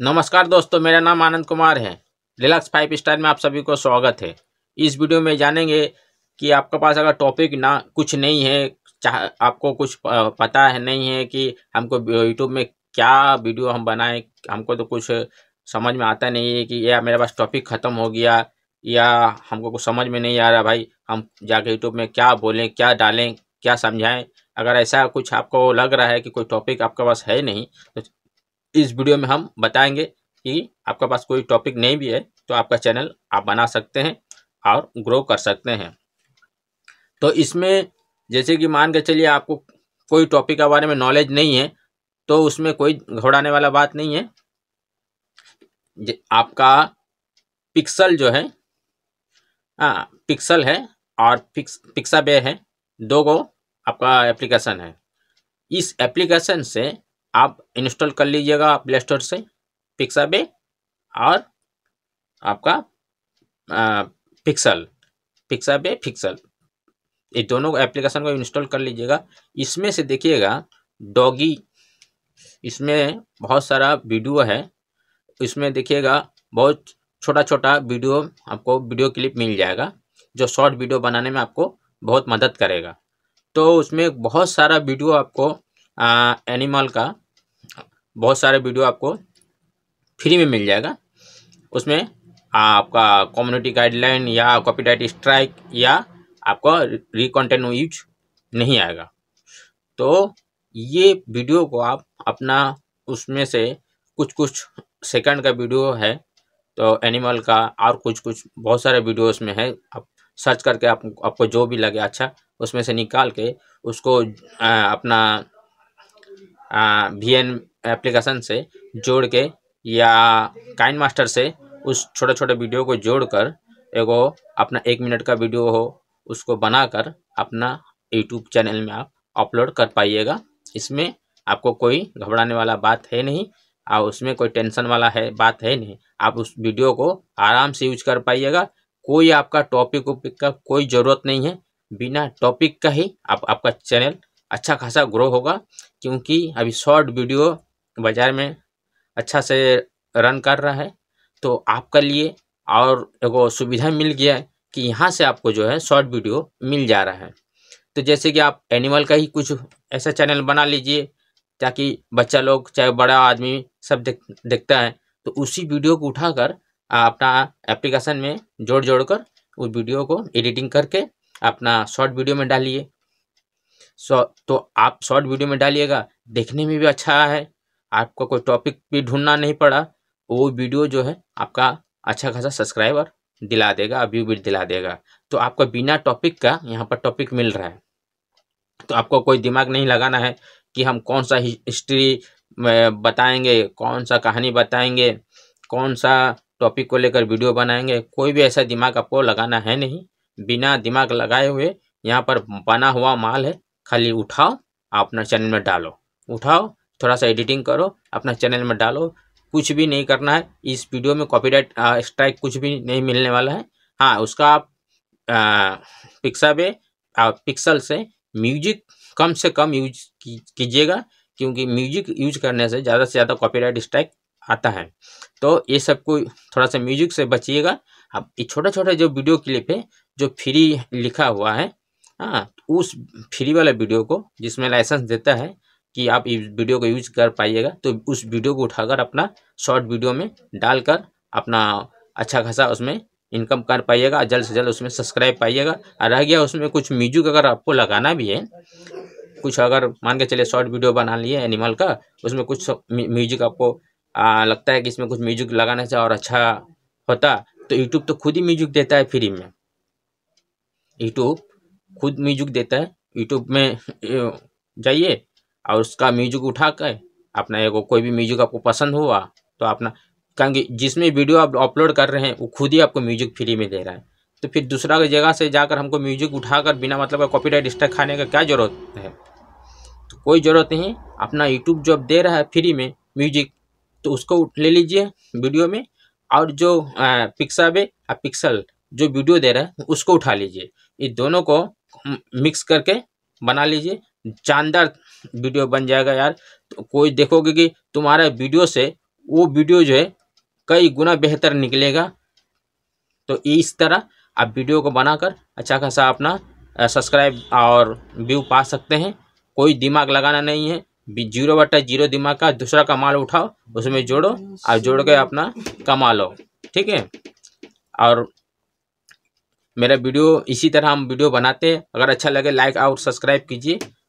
नमस्कार दोस्तों मेरा नाम आनंद कुमार है रिलैक्स फाइव स्टार में आप सभी को स्वागत है इस वीडियो में जानेंगे कि आपके पास अगर टॉपिक ना कुछ नहीं है चाह आपको कुछ पता है नहीं है कि हमको यूट्यूब में क्या वीडियो हम बनाएं हमको तो कुछ समझ में आता नहीं है कि या मेरे पास टॉपिक ख़त्म हो गया या हमको कुछ समझ में नहीं आ रहा भाई हम जाके यूट्यूब में क्या बोलें क्या डालें क्या समझाएं अगर ऐसा कुछ आपको लग रहा है कि कोई टॉपिक आपके पास है नहीं तो इस वीडियो में हम बताएंगे कि आपके पास कोई टॉपिक नहीं भी है तो आपका चैनल आप बना सकते हैं और ग्रो कर सकते हैं तो इसमें जैसे कि मान के चलिए आपको कोई टॉपिक के बारे में नॉलेज नहीं है तो उसमें कोई घोड़ाने वाला बात नहीं है आपका पिक्सल जो है हाँ पिक्सल है और पिक्स बे है दो गो आपका एप्लीकेशन है इस एप्लीकेशन से आप इंस्टॉल कर लीजिएगा प्ले स्टोर से पिक्साबे और आपका पिक्सल पिक्सल पिक्साबे पिक्सल ये दोनों एप्लीकेशन को इंस्टॉल कर लीजिएगा इसमें से देखिएगा डॉगी इसमें बहुत सारा वीडियो है इसमें देखिएगा बहुत छोटा छोटा वीडियो आपको वीडियो क्लिप मिल जाएगा जो शॉर्ट वीडियो बनाने में आपको बहुत मदद करेगा तो उसमें बहुत सारा वीडियो आपको आ, एनिमल का बहुत सारे वीडियो आपको फ्री में मिल जाएगा उसमें आपका कम्युनिटी गाइडलाइन या कॉपीराइट स्ट्राइक या आपका रिकॉन्टेंट यूज नहीं आएगा तो ये वीडियो को आप अपना उसमें से कुछ कुछ सेकंड का वीडियो है तो एनिमल का और कुछ कुछ बहुत सारे वीडियो उसमें है आप सर्च करके आप आपको जो भी लगे अच्छा उसमें से निकाल के उसको आ, अपना वी एन एप्लीकेशन से जोड़ के या काइन मास्टर से उस छोटे छोटे वीडियो को जोड़कर एगो अपना एक मिनट का वीडियो हो उसको बनाकर अपना यूट्यूब चैनल में आप अपलोड कर पाइएगा इसमें आपको कोई घबराने वाला बात है नहीं और उसमें कोई टेंशन वाला है बात है नहीं आप उस वीडियो को आराम से यूज कर पाइएगा कोई आपका टॉपिक उपिक का कोई ज़रूरत नहीं है बिना टॉपिक का ही आप आपका चैनल अच्छा खासा ग्रो होगा क्योंकि अभी शॉर्ट वीडियो बाज़ार में अच्छा से रन कर रहा है तो आपके लिए और एगो सुविधा मिल गया है कि यहाँ से आपको जो है शॉर्ट वीडियो मिल जा रहा है तो जैसे कि आप एनिमल का ही कुछ ऐसा चैनल बना लीजिए ताकि बच्चा लोग चाहे बड़ा आदमी सब देख देखता है तो उसी वीडियो को उठाकर अपना एप्लीकेशन में जोड़ जोड़ कर उस वीडियो को एडिटिंग करके अपना शॉर्ट वीडियो में डालिए सो तो आप शॉर्ट वीडियो में डालिएगा देखने में भी अच्छा है आपका कोई टॉपिक भी ढूंढना नहीं पड़ा वो वीडियो जो है आपका अच्छा खासा सब्सक्राइबर दिला देगा व्यू भी दिला देगा तो आपका बिना टॉपिक का यहाँ पर टॉपिक मिल रहा है तो आपको कोई दिमाग नहीं लगाना है कि हम कौन सा हिस्ट्री बताएंगे कौन सा कहानी बताएंगे कौन सा टॉपिक को लेकर वीडियो बनाएंगे कोई भी ऐसा दिमाग आपको लगाना है नहीं बिना दिमाग लगाए हुए यहाँ पर बना हुआ माल है खाली उठाओ अपना चैनल में डालो उठाओ थोड़ा सा एडिटिंग करो अपना चैनल में डालो कुछ भी नहीं करना है इस वीडियो में कॉपीराइट स्ट्राइक कुछ भी नहीं मिलने वाला है हाँ उसका आप पिक्सा पे पिक्सल से म्यूजिक कम से कम यूज कीजिएगा क्योंकि म्यूजिक यूज करने से ज़्यादा से ज़्यादा कॉपीराइट स्ट्राइक आता है तो ये सब को थोड़ा सा म्यूजिक से बचिएगा अब ये छोटा छोटा जो वीडियो क्लिप है जो फ्री लिखा हुआ है हाँ उस फ्री वाला वीडियो को जिसमें लाइसेंस देता है कि आप इस वीडियो को यूज कर पाइएगा तो उस वीडियो को उठाकर अपना शॉर्ट वीडियो में डालकर अपना अच्छा खासा उसमें इनकम कर पाइएगा जल्द से जल्द उसमें सब्सक्राइब पाइएगा और रह गया उसमें कुछ म्यूजिक अगर आपको लगाना भी है कुछ अगर मान के चलिए शॉर्ट वीडियो बना लिए एनिमल का उसमें कुछ म्यूजिक आपको आ, लगता है कि इसमें कुछ म्यूजिक लगाना चाहिए और अच्छा होता तो यूट्यूब तो खुद ही म्यूजिक देता है फ्री में यूट्यूब खुद म्यूजिक देता है यूट्यूब में जाइए और उसका म्यूजिक उठा कर अपना एगो कोई भी म्यूजिक आपको पसंद हुआ तो अपना क्योंकि जिसमें वीडियो आप अपलोड कर रहे हैं वो खुद ही आपको म्यूजिक फ्री में दे रहा है तो फिर दूसरा जगह से जाकर हमको म्यूजिक उठाकर बिना मतलब का राइट स्टेक खाने का क्या ज़रूरत है तो कोई ज़रूरत नहीं अपना यूट्यूब जो दे रहा है फ्री में म्यूजिक तो उसको ले लीजिए वीडियो में और जो पिक्सावे और पिक्सल जो वीडियो दे रहा है उसको उठा लीजिए ये दोनों को मिक्स करके बना लीजिए जानदार वीडियो बन जाएगा यार तो कोई देखोगे कि तुम्हारा वीडियो से वो वीडियो जो है कई गुना बेहतर निकलेगा तो इस तरह आप वीडियो को बनाकर अच्छा खासा अपना सब्सक्राइब और व्यू पा सकते हैं कोई दिमाग लगाना नहीं है जीरो बट्टा जीरो दिमाग का दूसरा कमाल उठाओ उसमें जोड़ो और जोड़ के अपना कमा लो ठीक है और मेरा वीडियो इसी तरह हम वीडियो बनाते हैं अगर अच्छा लगे लाइक और सब्सक्राइब कीजिए